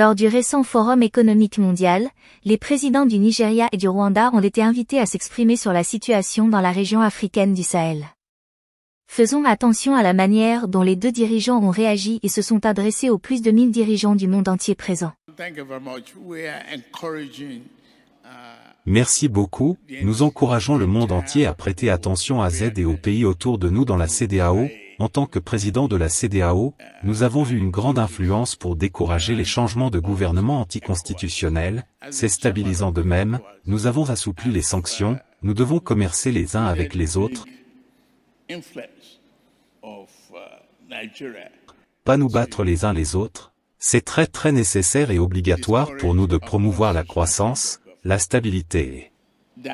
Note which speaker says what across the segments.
Speaker 1: Lors du récent Forum économique mondial, les présidents du Nigeria et du Rwanda ont été invités à s'exprimer sur la situation dans la région africaine du Sahel. Faisons attention à la manière dont les deux dirigeants ont réagi et se sont adressés aux plus de 1000 dirigeants du monde entier
Speaker 2: présents. Uh,
Speaker 3: Merci beaucoup, nous encourageons le monde entier à prêter attention à Z et aux pays autour de nous dans la CDAO, en tant que président de la CDAO, nous avons vu une grande influence pour décourager les changements de gouvernement anticonstitutionnels, c'est stabilisant de même, nous avons assoupli les sanctions, nous devons commercer les uns avec les autres, pas nous battre les uns les autres, c'est très très nécessaire et obligatoire pour nous de promouvoir la croissance, la stabilité et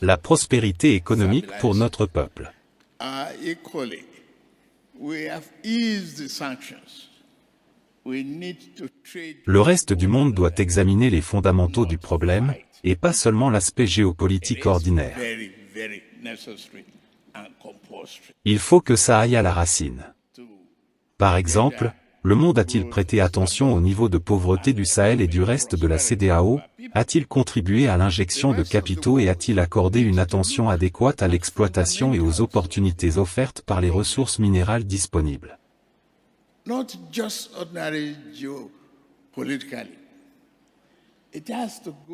Speaker 3: la prospérité économique pour notre peuple.
Speaker 2: Le
Speaker 3: reste du monde doit examiner les fondamentaux du problème, et pas seulement l'aspect géopolitique ordinaire. Il faut que ça aille à la racine. Par exemple, le monde a-t-il prêté attention au niveau de pauvreté du Sahel et du reste de la CDAO A-t-il contribué à l'injection de capitaux et a-t-il accordé une attention adéquate à l'exploitation et aux opportunités offertes par les ressources minérales disponibles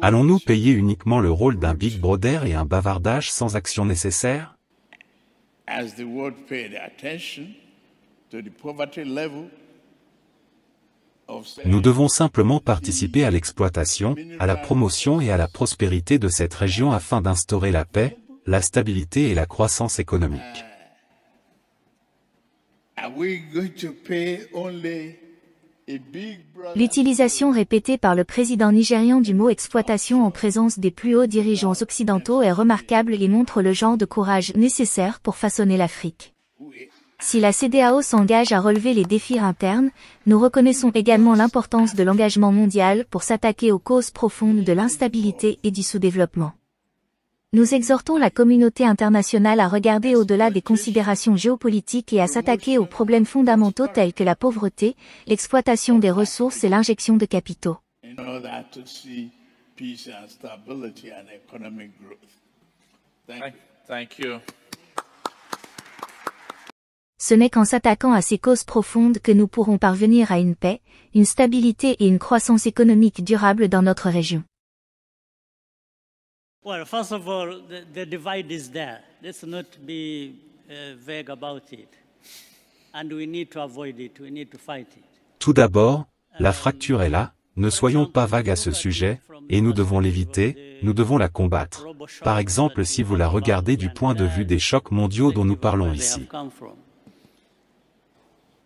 Speaker 3: Allons-nous payer uniquement le rôle d'un Big Brother et un bavardage sans action nécessaire nous devons simplement participer à l'exploitation, à la promotion et à la prospérité de cette région afin d'instaurer la paix, la stabilité et la croissance économique.
Speaker 1: L'utilisation répétée par le président nigérian du mot exploitation en présence des plus hauts dirigeants occidentaux est remarquable et montre le genre de courage nécessaire pour façonner l'Afrique. Si la CDAO s'engage à relever les défis internes, nous reconnaissons également l'importance de l'engagement mondial pour s'attaquer aux causes profondes de l'instabilité et du sous-développement. Nous exhortons la communauté internationale à regarder au-delà des considérations géopolitiques et à s'attaquer aux problèmes fondamentaux tels que la pauvreté, l'exploitation des ressources et l'injection de capitaux. Ce n'est qu'en s'attaquant à ces causes profondes que nous pourrons parvenir à une paix, une stabilité et une croissance économique durable dans notre région.
Speaker 3: Tout d'abord, la um, fracture est là, ne soyons pas vagues à ce sujet, et nous devons l'éviter, nous devons la combattre. Par exemple si vous la regardez du point de vue des chocs mondiaux dont nous parlons ici.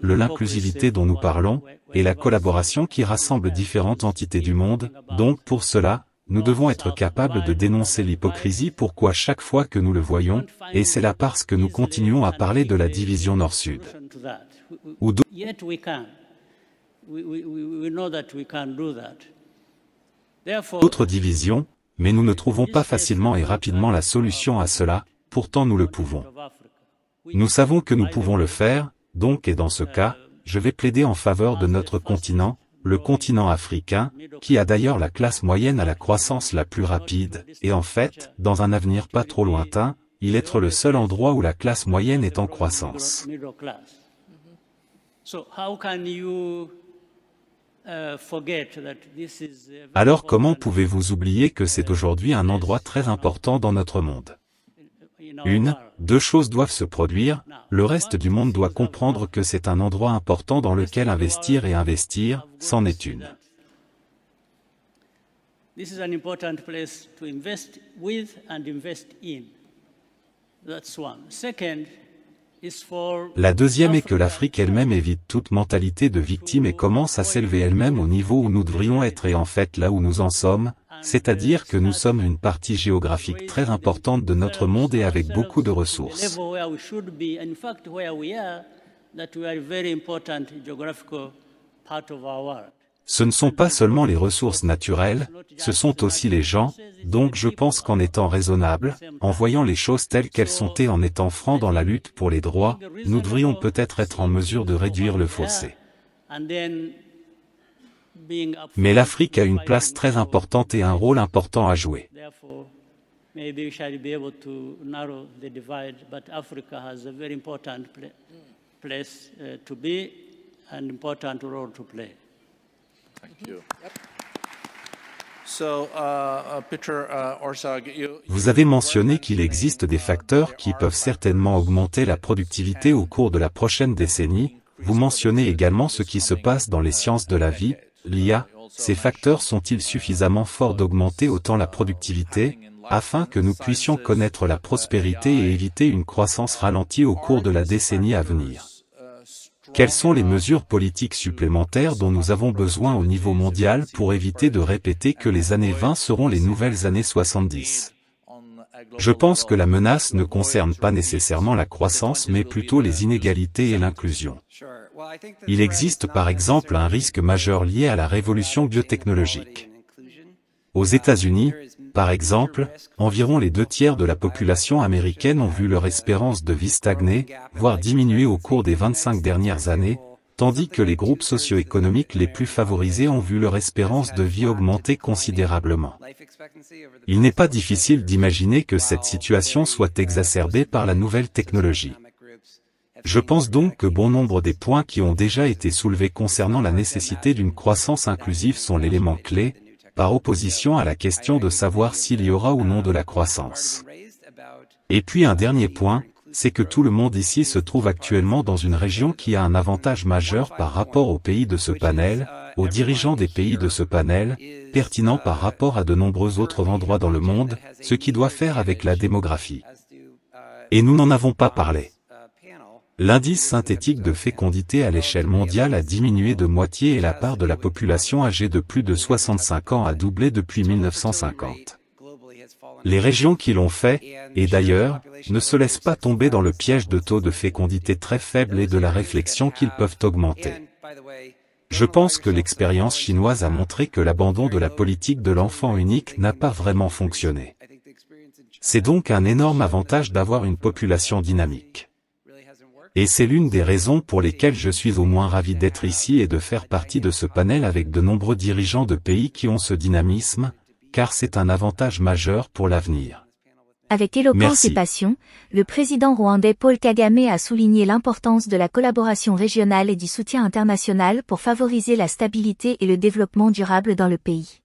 Speaker 2: Le l'inclusivité dont
Speaker 3: nous parlons, et la collaboration qui rassemble différentes entités du monde, donc pour cela, nous devons être capables de dénoncer l'hypocrisie pourquoi chaque fois que nous le voyons, et c'est là parce que nous continuons à parler de la division nord-sud. Ou d'autres divisions, mais nous ne trouvons pas facilement et rapidement la solution à cela, pourtant nous le pouvons. Nous savons que nous pouvons le faire, donc et dans ce cas, je vais plaider en faveur de notre continent, le continent africain, qui a d'ailleurs la classe moyenne à la croissance la plus rapide, et en fait, dans un avenir pas trop lointain, il être le seul endroit où la classe moyenne est en croissance. Uh, Alors comment pouvez-vous oublier que c'est aujourd'hui un endroit très important dans notre monde Une, deux choses doivent se produire, le reste du monde doit comprendre que c'est un endroit important dans lequel investir et investir, c'en est une. la deuxième est que l'Afrique elle-même évite toute mentalité de victime et commence à s'élever elle-même au niveau où nous devrions être et en fait là où nous en sommes, c'est-à-dire que nous sommes une partie géographique très importante de notre monde et avec beaucoup de ressources. Ce ne sont pas seulement les ressources naturelles, ce sont aussi les gens, donc je pense qu'en étant raisonnable, en voyant les choses telles qu'elles sont et en étant franc dans la lutte pour les droits, nous devrions peut-être être en mesure de réduire le fossé.
Speaker 2: Mais l'Afrique a une place
Speaker 3: très importante et un rôle important à jouer. Uh, Vous avez mentionné qu'il existe des uh, facteurs qui peuvent certainement augmenter la productivité au cours de la prochaine décennie. Vous mentionnez également ce qui se passe dans les uh, sciences de la vie, L'IA, ces facteurs sont-ils suffisamment forts d'augmenter autant la productivité, afin que nous puissions connaître la prospérité et éviter une croissance ralentie au cours de la décennie à venir Quelles sont les mesures politiques supplémentaires dont nous avons besoin au niveau mondial pour éviter de répéter que les années 20 seront les nouvelles années 70 je pense que la menace ne concerne pas nécessairement la croissance mais plutôt les inégalités et l'inclusion. Il existe par exemple un risque majeur lié à la révolution biotechnologique. Aux États-Unis, par exemple, environ les deux tiers de la population américaine ont vu leur espérance de vie stagner, voire diminuer au cours des 25 dernières années, tandis que les groupes socio-économiques les plus favorisés ont vu leur espérance de vie augmenter considérablement. Il n'est pas difficile d'imaginer que cette situation soit exacerbée par la nouvelle technologie. Je pense donc que bon nombre des points qui ont déjà été soulevés concernant la nécessité d'une croissance inclusive sont l'élément clé, par opposition à la question de savoir s'il y aura ou non de la croissance. Et puis un dernier point, c'est que tout le monde ici se trouve actuellement dans une région qui a un avantage majeur par rapport aux pays de ce panel, aux dirigeants des pays de ce panel, pertinent par rapport à de nombreux autres endroits dans le monde, ce qui doit faire avec la démographie. Et nous n'en avons pas parlé. L'indice synthétique de fécondité à l'échelle mondiale a diminué de moitié et la part de la population âgée de plus de 65 ans a doublé depuis 1950. Les régions qui l'ont fait, et d'ailleurs, ne se laissent pas tomber dans le piège de taux de fécondité très faible et de la réflexion qu'ils peuvent augmenter. Je pense que l'expérience chinoise a montré que l'abandon de la politique de l'enfant unique n'a pas vraiment fonctionné. C'est donc un énorme avantage d'avoir une population dynamique. Et c'est l'une des raisons pour lesquelles je suis au moins ravi d'être ici et de faire partie de ce panel avec de nombreux dirigeants de pays qui ont ce dynamisme, car c'est un avantage majeur pour l'avenir.
Speaker 1: Avec éloquence et passion, le président rwandais Paul Kagame a souligné l'importance de la collaboration régionale et du soutien international pour favoriser la stabilité et le développement durable dans le pays.